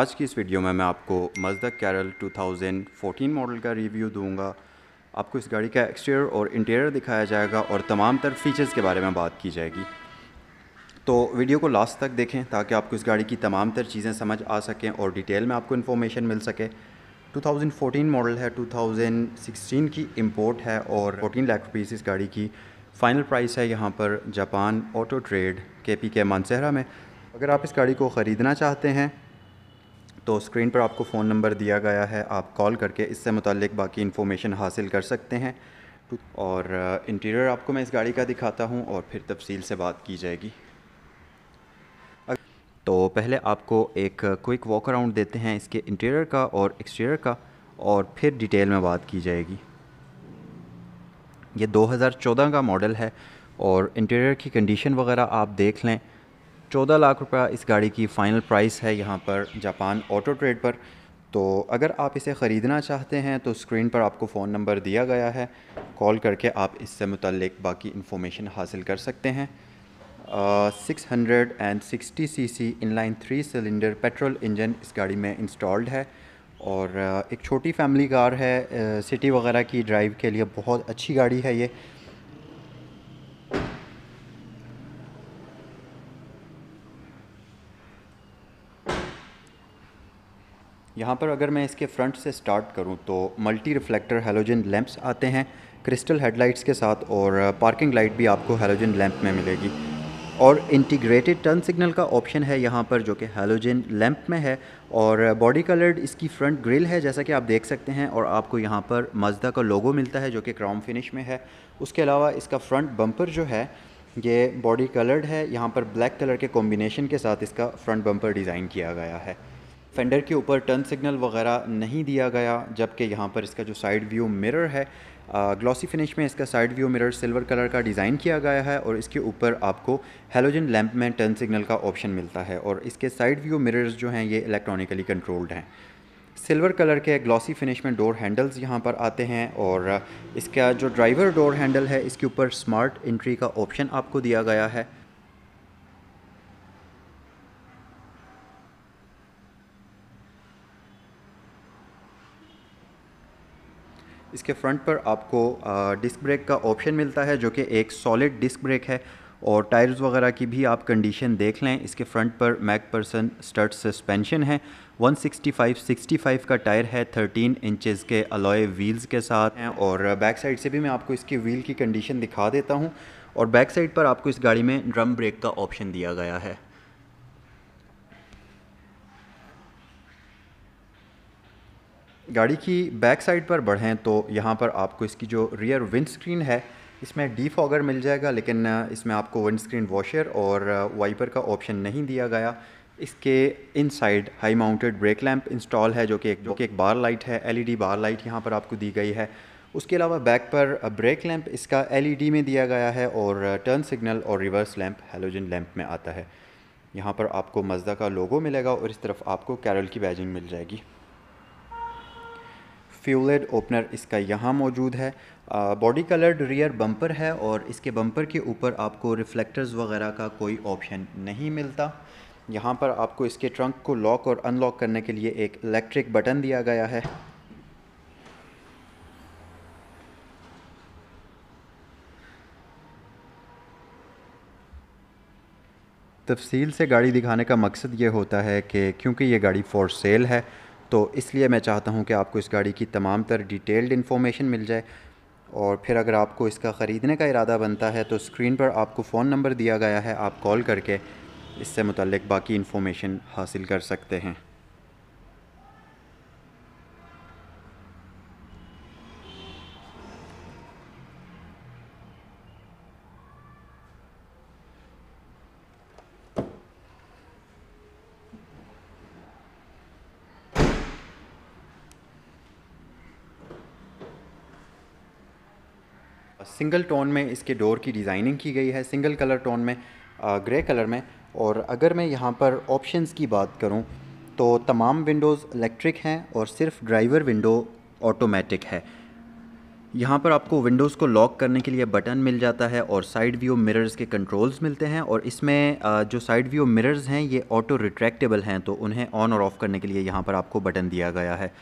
आज की इस वीडियो में मैं आपको मजदक कैरल 2014 मॉडल का रिव्यू दूंगा आपको इस गाड़ी का एक्सटीरियर और इंटीरियर दिखाया जाएगा और तमाम तर फीचर्स के बारे में बात की जाएगी तो वीडियो को लास्ट तक देखें ताकि आपको इस गाड़ी की तमाम तर चीज़ें समझ आ सकें और डिटेल में आपको इन्फॉर्मेशन मिल सके 2014 मॉडल है 2016 की इम्पोर्ट है और 14 लाख रुपीस इस गाड़ी की फ़ाइनल प्राइस है यहाँ पर जापान ऑटो ट्रेड के पी के मानसहरा में अगर आप इस गाड़ी को ख़रीदना चाहते हैं तो स्क्रीन पर आपको फ़ोन नंबर दिया गया है आप कॉल करके इससे मुतलक बाकी इन्फॉर्मेशन हासिल कर सकते हैं और इंटीरियर आपको मैं इस गाड़ी का दिखाता हूँ और फिर तफसील से बात की जाएगी तो पहले आपको एक क्विक वॉक अराउंड देते हैं इसके इंटीरियर का और एक्सटीरियर का और फिर डिटेल में बात की जाएगी ये 2014 का मॉडल है और इंटीरियर की कंडीशन वगैरह आप देख लें चौदह लाख रुपया इस गाड़ी की फ़ाइनल प्राइस है यहाँ पर जापान ऑटो ट्रेड पर तो अगर आप इसे ख़रीदना चाहते हैं तो स्क्रीन पर आपको फ़ोन नंबर दिया गया है कॉल करके आप इससे मुतलक बाकी इन्फॉर्मेशन हासिल कर सकते हैं six hundred and sixty C C inline three cylinder petrol engine इस गाड़ी में इंस्टॉल्ड है और एक छोटी फैमिली कार है सिटी वगैरह की ड्राइव के लिए बहुत अच्छी गाड़ी है ये यहाँ पर अगर मैं इसके फ्रंट से स्टार्ट करूँ तो मल्टी रिफ्लेक्टर हेलोजन लैंप्स आते हैं क्रिस्टल हेडलाइट्स के साथ और पार्किंग लाइट भी आपको हेलोजन लैंप में मिलेगी और इंटीग्रेटेड टर्न सिग्नल का ऑप्शन है यहाँ पर जो कि हेलोजन लैंप में है और बॉडी कलर्ड इसकी फ्रंट ग्रिल है जैसा कि आप देख सकते हैं और आपको यहाँ पर मजदा का लोगो मिलता है जो कि क्राउन फिनिश में है उसके अलावा इसका फ्रंट बम्पर जो है ये बॉडी कलर्ड है यहाँ पर ब्लैक कलर के कॉम्बिनेशन के साथ इसका फ्रंट बम्पर डिज़ाइन किया गया है फेंडर के ऊपर टर्न सिग्नल वगैरह नहीं दिया गया जबकि यहाँ पर इसका जो साइड व्यू मिरर है ग्लॉसी फिनिश में इसका side view mirror silver colour का डिज़ाइन किया गया है और इसके ऊपर आपको हेलोजन लैंप में टर्न सिग्नल का ऑप्शन मिलता है और इसके साइड व्यू मिरर्स जो हैं ये इलेक्ट्रॉनिकली कंट्रोल्ड हैं सिल्वर कलर के ग्लॉसी फिनिश में डोर हैंडल्स यहाँ पर आते हैं और इसका जो ड्राइवर डोर हैंडल है इसके ऊपर स्मार्ट एंट्री का ऑप्शन आपको दिया गया है इसके फ्रंट पर आपको डिस्क ब्रेक का ऑप्शन मिलता है जो कि एक सॉलिड डिस्क ब्रेक है और टायर्स वगैरह की भी आप कंडीशन देख लें इसके फ्रंट पर मैक पर्सन स्टर्ट सस्पेंशन है 165 65 का टायर है 13 इंचेस के अलॉय व्हील्स के साथ हैं और बैक साइड से भी मैं आपको इसकी व्हील की कंडीशन दिखा देता हूं और बैक साइड पर आपको इस गाड़ी में ड्रम ब्रेक का ऑप्शन दिया गया है गाड़ी की बैक साइड पर बढ़ें तो यहाँ पर आपको इसकी जो रियर विंड स्क्रीन है इसमें डीफॉगर मिल जाएगा लेकिन इसमें आपको विंड स्क्रीन वॉशर और वाइपर का ऑप्शन नहीं दिया गया इसके inside high mounted brake lamp install है जो कि एक जो कि एक बार लाइट है एलईडी बार लाइट यहाँ पर आपको दी गई है उसके अलावा बैक पर ब्रेक लैंप इसका एलईडी में दिया गया है और टर्न सिग्नल और रिवर्स लैंप हेलोजन लैंप में आता है यहाँ पर आपको मजदा का लोगो मिलेगा और इस तरफ आपको कैरल की बैजिंग मिल जाएगी फ्यूलेड ओपनर इसका यहाँ मौजूद है बॉडी कलर्ड रियर बम्पर है और इसके बम्पर के ऊपर आपको रिफ्लेक्टर्स वगैरह का कोई ऑप्शन नहीं मिलता यहाँ पर आपको इसके ट्रंक को लॉक और अनलॉक करने के लिए एक इलेक्ट्रिक बटन दिया गया है तफसील से गाड़ी दिखाने का मकसद ये होता है कि क्योंकि ये गाड़ी फॉर सेल है तो इसलिए मैं चाहता हूँ कि आपको इस गाड़ी की तमाम तर डिटेल्ड इन्फॉर्मेशन मिल जाए और फिर अगर आपको इसका ख़रीदने का इरादा बनता है तो स्क्रीन पर आपको फ़ोन नंबर दिया गया है आप कॉल करके इससे मुतलक बाकी इन्फॉर्मेशन हासिल कर सकते हैं सिंगल टोन में इसके डोर की डिज़ाइनिंग की गई है सिंगल कलर टोन में ग्रे कलर में और अगर मैं यहाँ पर ऑप्शंस की बात करूँ तो तमाम विंडोज़ इलेक्ट्रिक हैं और सिर्फ ड्राइवर विंडो ऑटोमेटिक है यहाँ पर आपको विंडोज़ को लॉक करने के लिए बटन मिल जाता है और साइड व्यू मिरर्स के कंट्रोल्स मिलते हैं और इसमें जो साइड व्यू मिरर्स हैं ये ऑटो रिट्रैक्टेबल हैं तो उन्हें ऑन और ऑफ़ करने के लिए यहाँ पर आपको बटन दिया गया है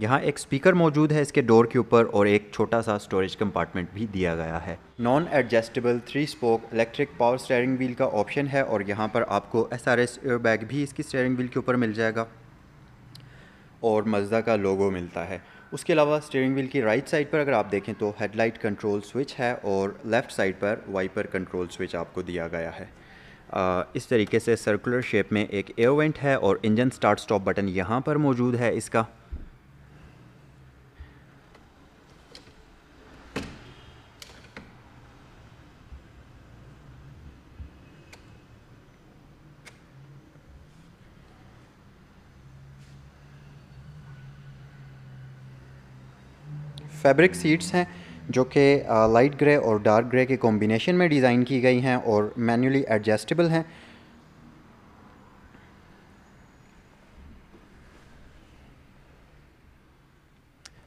यहाँ एक स्पीकर मौजूद है इसके डोर के ऊपर और एक छोटा सा स्टोरेज कंपार्टमेंट भी दिया गया है non adjustable three spoke electric power steering wheel का ऑप्शन है और यहाँ पर आपको एस आर एस बैग भी इसकी स्टेयरिंग व्हील के ऊपर मिल जाएगा और मजदा का लोगो मिलता है उसके अलावा स्टेयरिंग व्हील की राइट साइड पर अगर आप देखें तो हेडलाइट कंट्रोल स्विच है और लेफ़्ट साइड पर वाइपर कंट्रोल स्विच आपको दिया गया है आ, इस तरीके से सर्कुलर शेप में एक एयरवेंट है और इंजन स्टार्ट स्टॉप बटन यहाँ पर मौजूद है इसका फैब्रिक सीट्स हैं जो कि लाइट ग्रे और डार्क ग्रे के कॉम्बिनेशन में डिज़ाइन की गई हैं और मैनुअली एडजस्टेबल हैं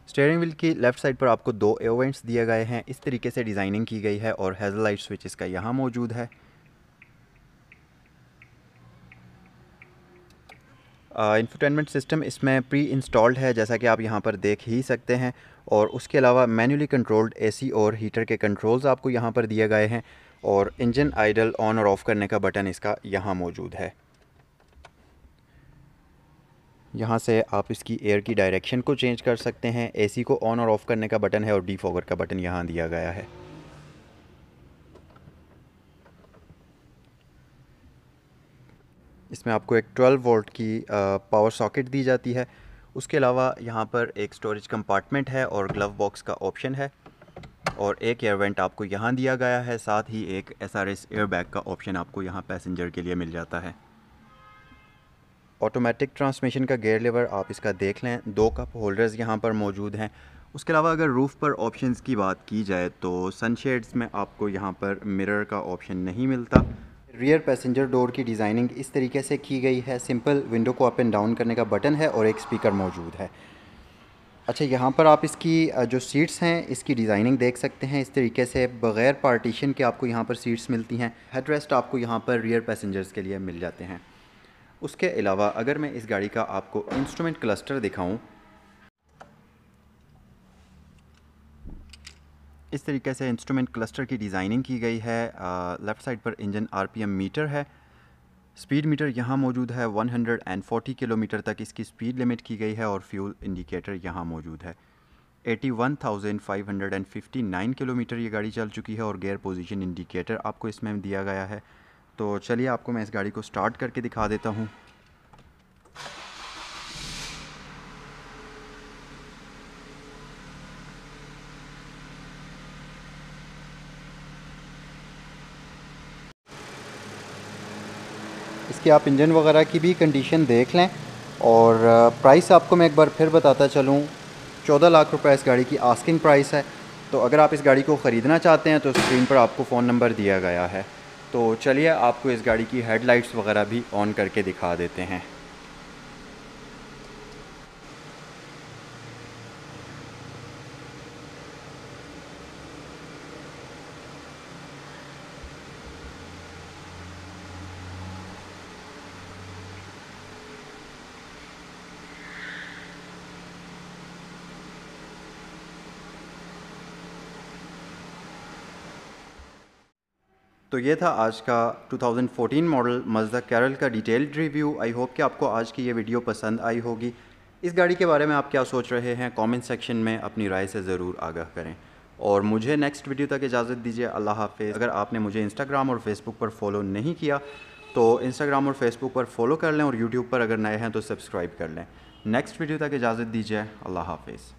स्टेयरिंग व्हील की लेफ्ट साइड पर आपको दो एवेंट्स दिए गए हैं इस तरीके से डिज़ाइनिंग की गई है और हेजल लाइट स्विच इसका यहाँ मौजूद है इंफोटेनमेंट सिस्टम इसमें प्री इंस्टॉल्ड है जैसा कि आप यहाँ पर देख ही सकते हैं और उसके अलावा मैनुअली कंट्रोल्ड एसी और हीटर के कंट्रोल्स आपको यहाँ पर दिए गए हैं और इंजन आइडल ऑन और ऑफ़ करने का बटन इसका यहाँ मौजूद है यहाँ से आप इसकी एयर की डायरेक्शन को चेंज कर सकते हैं एसी को ऑन और ऑफ़ करने का बटन है और डीफॉगर का बटन यहाँ दिया गया है इसमें आपको एक 12 वोल्ट की पावर सॉकेट दी जाती है उसके अलावा यहाँ पर एक स्टोरेज कंपार्टमेंट है और ग्लव बॉक्स का ऑप्शन है और एक एयरवेंट आपको यहाँ दिया गया है साथ ही एक एस आर एस एयरबैग का ऑप्शन आपको यहाँ पैसेंजर के लिए मिल जाता है ऑटोमेटिक ट्रांसमिशन का गेयर लेवर आप इसका देख लें दो कप होल्डर्स यहाँ पर मौजूद हैं उसके अलावा अगर रूफ़ पर ऑप्शंस की बात की जाए तो सनशेड्स में आपको यहाँ पर मिरर का ऑप्शन नहीं मिलता रियर पैसेंजर डोर की डिज़ाइनिंग इस तरीके से की गई है सिंपल विंडो को अप एंड डाउन करने का बटन है और एक स्पीकर मौजूद है अच्छा यहाँ पर आप इसकी जो सीट्स हैं इसकी डिज़ाइनिंग देख सकते हैं इस तरीके से बग़ैर पार्टीशन के आपको यहाँ पर सीट्स मिलती हैं हेड रेस्ट आपको यहाँ पर रियर पैसेंजर्स के लिए मिल जाते हैं उसके अलावा अगर मैं इस गाड़ी का आपको इंस्ट्रूमेंट क्लस्टर दिखाऊं इस तरीके से इंस्ट्रूमेंट क्लस्टर की डिज़ाइनिंग की गई है लेफ़्ट साइड पर इंजन आरपीएम मीटर है स्पीड मीटर यहाँ मौजूद है 140 किलोमीटर तक इसकी स्पीड लिमिट की गई है और फ्यूल इंडिकेटर यहाँ मौजूद है 81,559 किलोमीटर ये गाड़ी चल चुकी है और गेयर पोजीशन इंडिकेटर आपको इसमें दिया गया है तो चलिए आपको मैं इस गाड़ी को स्टार्ट करके दिखा देता हूँ कि आप इंजन वगैरह की भी कंडीशन देख लें और प्राइस आपको मैं एक बार फिर बताता चलूँ चौदह लाख रुपये इस गाड़ी की आस्किंग प्राइस है तो अगर आप इस गाड़ी को ख़रीदना चाहते हैं तो स्क्रीन पर आपको फ़ोन नंबर दिया गया है तो चलिए आपको इस गाड़ी की हेडलाइट्स वगैरह भी ऑन करके दिखा देते हैं तो ये था आज का 2014 मॉडल मजदा कैरल का डिटेल्ड रिव्यू आई होप कि आपको आज की ये वीडियो पसंद आई होगी इस गाड़ी के बारे में आप क्या सोच रहे हैं कमेंट सेक्शन में अपनी राय से ज़रूर आगाह करें और मुझे नेक्स्ट वीडियो तक इजाज़त दीजिए अल्लाह हाफिज़ अगर आपने मुझे इंस्टाग्राम और फेसबुक पर फॉलो नहीं किया तो इंस्टाग्राम और फेसबुक पर फॉलो कर लें और यूट्यूब पर अगर नए हैं तो सब्सक्राइब कर लें नेक्स्ट वीडियो तक इजाज़त दीजिए अल्लाह हाफिज़